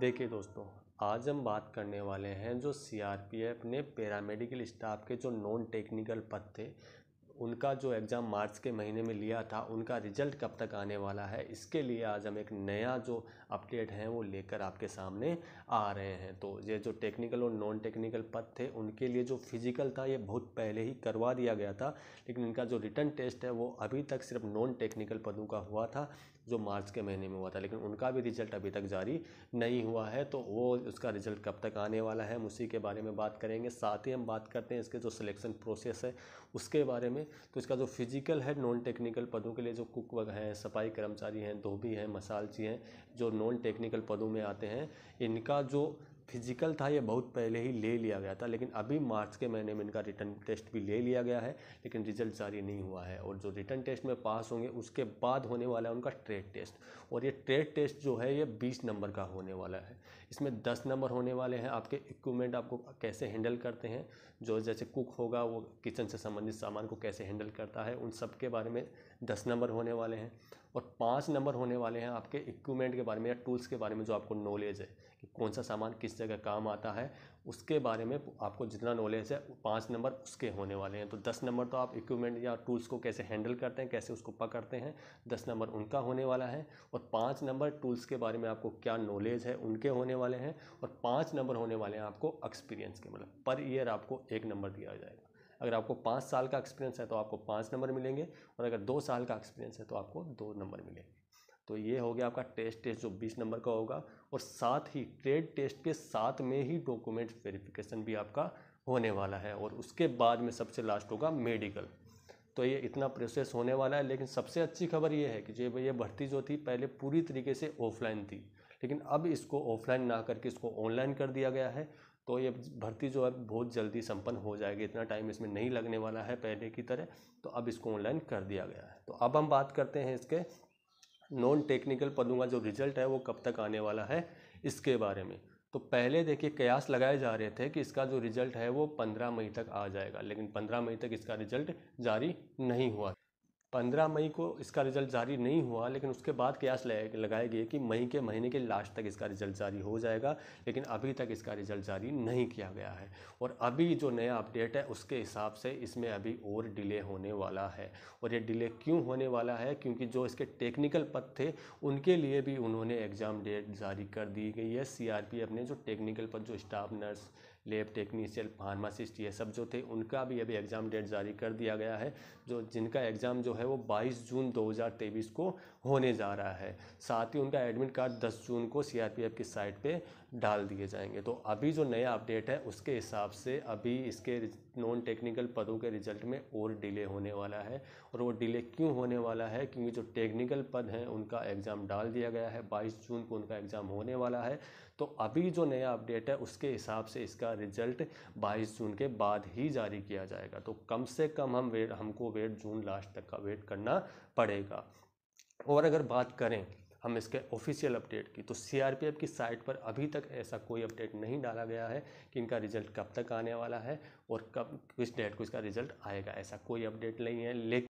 देखिए दोस्तों आज हम बात करने वाले हैं जो सीआरपीएफ ने पैरामेडिकल स्टाफ के जो नॉन टेक्निकल पद थे उनका जो एग्ज़ाम मार्च के महीने में लिया था उनका रिजल्ट कब तक आने वाला है इसके लिए आज हम एक नया जो अपडेट है वो लेकर आपके सामने आ रहे हैं तो ये जो टेक्निकल और नॉन टेक्निकल पद थे उनके लिए जो फिजिकल था ये बहुत पहले ही करवा दिया गया था लेकिन इनका जो रिटर्न टेस्ट है वो अभी तक सिर्फ नॉन टेक्निकल पदों का हुआ था जो मार्च के महीने में हुआ था लेकिन उनका भी रिजल्ट अभी तक जारी नहीं हुआ है तो वो उसका रिजल्ट कब तक आने वाला है हम उसी के बारे में बात करेंगे साथ ही हम बात करते हैं इसके जो सिलेक्शन प्रोसेस है उसके बारे में तो इसका जो फिजिकल है नॉन टेक्निकल पदों के लिए जो कुक हैं सफाई कर्मचारी हैं धोबी हैं मसालची हैं जो नॉन टेक्निकल पदों में आते हैं इनका जो फिजिकल था ये बहुत पहले ही ले लिया गया था लेकिन अभी मार्च के महीने में इनका रिटर्न टेस्ट भी ले लिया गया है लेकिन रिजल्ट जारी नहीं हुआ है और जो रिटर्न टेस्ट में पास होंगे उसके बाद होने वाला है उनका ट्रेड टेस्ट और ये ट्रेड टेस्ट जो है ये बीस नंबर का होने वाला है इसमें दस नंबर होने वाले हैं आपके इक्विपमेंट आपको कैसे हैंडल करते हैं जो जैसे कुक होगा वो किचन से संबंधित सामान को कैसे हैंडल करता है उन सब के बारे में दस नंबर होने वाले हैं और पाँच नंबर होने वाले हैं आपके इक्विपमेंट के बारे में या टूल्स के बारे में जो आपको नॉलेज है कि कौन सा सामान किस जगह काम आता है उसके बारे में आपको जितना नॉलेज है पाँच नंबर उसके होने वाले हैं तो दस नंबर तो आप इक्विपमेंट या टूल्स को कैसे हैंडल करते हैं कैसे उसको पकड़ते हैं दस नंबर उनका होने वाला है और पाँच नंबर टूल्स के बारे में आपको क्या नॉलेज है उनके होने वाले हैं और पाँच नंबर होने वाले हैं आपको एक्सपीरियंस के मतलब पर ईयर आपको एक नंबर दिया जाएगा अगर आपको पाँच साल का एक्सपीरियंस है तो आपको पाँच नंबर मिलेंगे और अगर दो साल का एक्सपीरियंस है तो आपको दो नंबर मिलेंगे तो ये हो गया आपका टेस्ट टेस्ट जो बीस नंबर का होगा और साथ ही ट्रेड टेस्ट के साथ में ही डॉक्यूमेंट वेरिफिकेशन भी आपका होने वाला है और उसके बाद में सबसे लास्ट होगा मेडिकल तो ये इतना प्रोसेस होने वाला है लेकिन सबसे अच्छी खबर ये है कि जो ये भर्ती जो थी पहले पूरी तरीके से ऑफलाइन थी लेकिन अब इसको ऑफलाइन ना करके इसको ऑनलाइन कर दिया गया है तो ये भर्ती जो है बहुत जल्दी संपन्न हो जाएगी इतना टाइम इसमें नहीं लगने वाला है पहले की तरह तो अब इसको ऑनलाइन कर दिया गया है तो अब हम बात करते हैं इसके नॉन टेक्निकल पदों का जो रिजल्ट है वो कब तक आने वाला है इसके बारे में तो पहले देखिए कयास लगाए जा रहे थे कि इसका जो रिज़ल्ट है वो पंद्रह मई तक आ जाएगा लेकिन पंद्रह मई तक इसका रिज़ल्ट जारी नहीं हुआ पंद्रह मई को इसका रिज़ल्ट जारी नहीं हुआ लेकिन उसके बाद कयास लगाए गए कि मई के महीने के लास्ट तक इसका रिज़ल्ट जारी हो जाएगा लेकिन अभी तक इसका रिज़ल्ट जारी नहीं किया गया है और अभी जो नया अपडेट है उसके हिसाब से इसमें अभी और डिले होने वाला है और ये डिले क्यों होने वाला है क्योंकि जो इसके टेक्निकल पद थे उनके लिए भी उन्होंने एग्ज़ाम डेट जारी कर दी गई है सी ने जो टेक्निकल पद जो staff nurse lab technician pharmacist ये सब जो थे उनका भी अभी एग्ज़ाम डेट जारी कर दिया गया है जो जिनका एग्ज़ाम जो है वो 22 जून 2023 को होने जा रहा है साथ ही उनका एडमिट कार्ड 10 जून को सीआरपीएफ की साइट पे डाल दिए जाएंगे तो अभी जो नया अपडेट है उसके हिसाब से अभी इसके नॉन टेक्निकल पदों के रिजल्ट में और डिले होने वाला है और वो डिले क्यों होने वाला है क्योंकि जो टेक्निकल पद हैं उनका एग्ज़ाम डाल दिया गया है बाईस जून को उनका एग्ज़ाम होने वाला है तो अभी जो नया अपडेट है उसके हिसाब से इसका रिजल्ट 22 जून के बाद ही जारी किया जाएगा तो कम से कम हम वेट हमको वेट जून लास्ट तक का वेट करना पड़ेगा और अगर बात करें हम इसके ऑफिशियल अपडेट की तो सीआरपीएफ की साइट पर अभी तक ऐसा कोई अपडेट नहीं डाला गया है कि इनका रिजल्ट कब तक आने वाला है और कब किस डेट को इसका रिजल्ट आएगा ऐसा कोई अपडेट नहीं है लेकिन